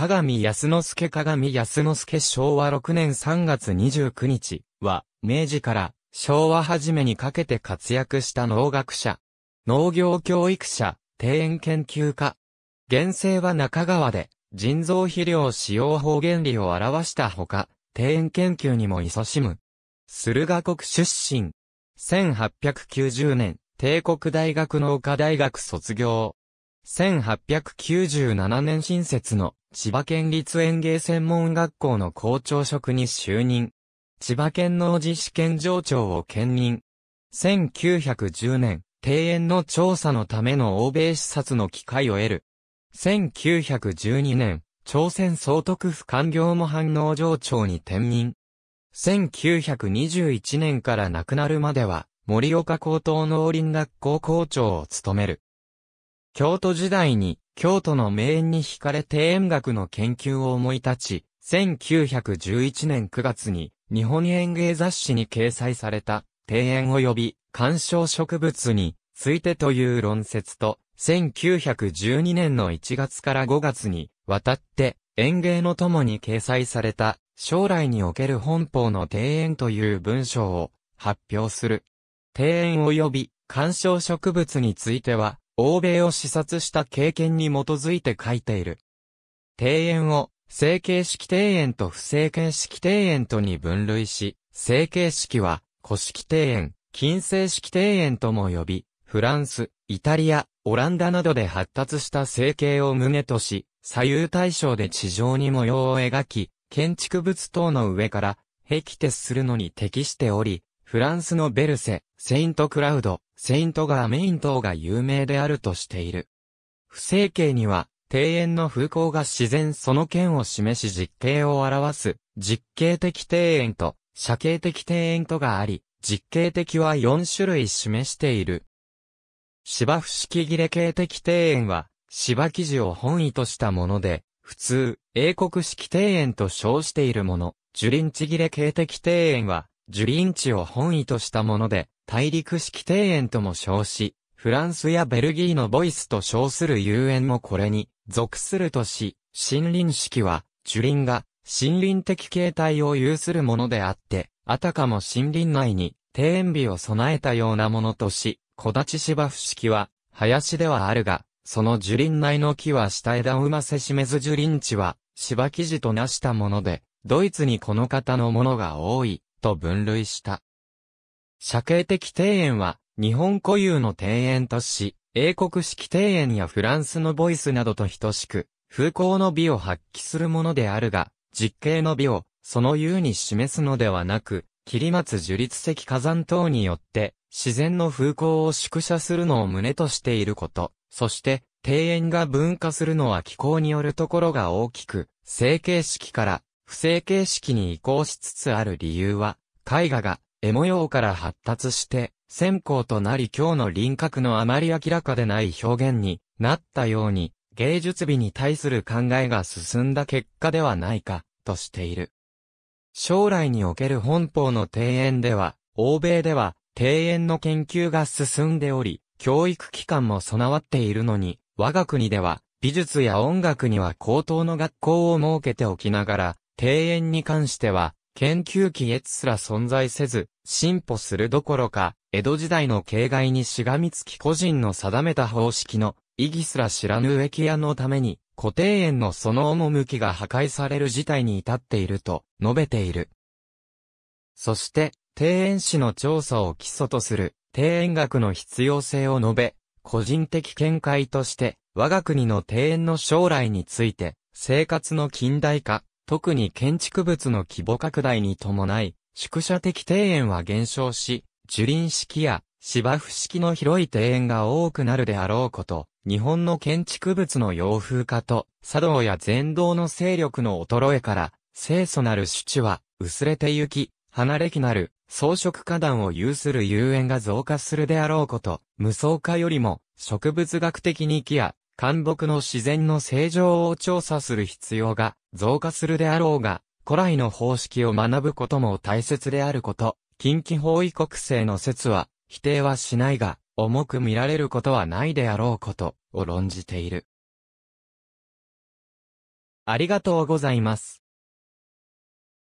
鏡賀康之助鏡賀康之助昭和6年3月29日は、明治から昭和初めにかけて活躍した農学者、農業教育者、庭園研究家。原生は中川で、人造肥料使用法原理を表したほか、庭園研究にも勤しむ。駿河国出身。1890年、帝国大学農科大学卒業。1897年新設の千葉県立園芸専門学校の校長職に就任。千葉県農事試験上長を兼任。1910年、庭園の調査のための欧米視察の機会を得る。1912年、朝鮮総督府官業模範農場長に転任。1921年から亡くなるまでは、森岡高等農林学校校長を務める。京都時代に京都の名園に惹かれ庭園学の研究を思い立ち、1911年9月に日本園芸雑誌に掲載された庭園及び観賞植物についてという論説と、1912年の1月から5月にわたって園芸のともに掲載された将来における本邦の庭園という文章を発表する。庭園及び観賞植物については欧米を視察した経験に基づいて書いている。庭園を成形式庭園と不成形式庭園とに分類し、成形式は古式庭園、近世式庭園とも呼び、フランス、イタリア、オランダなどで発達した成形を旨とし、左右対称で地上に模様を描き、建築物等の上から、壁テスするのに適しており、フランスのベルセ、セイントクラウド、セイントーメイン島が有名であるとしている。不整形には、庭園の風光が自然その件を示し実景を表す、実景的庭園と、社景的庭園とがあり、実景的は4種類示している。芝不式切れ形的庭園は、芝生地を本意としたもので、普通、英国式庭園と称しているもの、樹林地切れ形的庭園は、樹林地を本意としたもので、大陸式庭園とも称し、フランスやベルギーのボイスと称する遊園もこれに属するとし、森林式は、樹林が森林的形態を有するものであって、あたかも森林内に庭園美を備えたようなものとし、小立芝生式は、林ではあるが、その樹林内の木は下枝を生ませしめず樹林地は、芝生地となしたもので、ドイツにこの方のものが多い。と分類した。社形的庭園は、日本固有の庭園とし、英国式庭園やフランスのボイスなどと等しく、風光の美を発揮するものであるが、実景の美を、その優に示すのではなく、霧松樹立石火山等によって、自然の風光を縮写するのを旨としていること、そして、庭園が分化するのは気候によるところが大きく、成形式から不正形式に移行しつつある理由は、絵画が絵模様から発達して、線香となり今日の輪郭のあまり明らかでない表現になったように、芸術美に対する考えが進んだ結果ではないか、としている。将来における本邦の庭園では、欧米では庭園の研究が進んでおり、教育機関も備わっているのに、我が国では美術や音楽には高等の学校を設けておきながら、庭園に関しては、研究機越すら存在せず、進歩するどころか、江戸時代の形骸にしがみつき個人の定めた方式の意義すら知らぬ植木屋のために、古庭園のその趣が破壊される事態に至っていると述べている。そして、庭園史の調査を基礎とする庭園学の必要性を述べ、個人的見解として、我が国の庭園の将来について、生活の近代化、特に建築物の規模拡大に伴い、宿舎的庭園は減少し、樹林式や芝生式の広い庭園が多くなるであろうこと、日本の建築物の洋風化と、茶道や禅道の勢力の衰えから、清楚なる主地は薄れてゆき、離れきなる装飾花壇を有する遊園が増加するであろうこと、無双化よりも植物学的に木や干木の自然の正常を調査する必要が増加するであろうが、古来の方式を学ぶことも大切であること、近畿法医国政の説は、否定はしないが、重く見られることはないであろうこと、を論じている。ありがとうございます。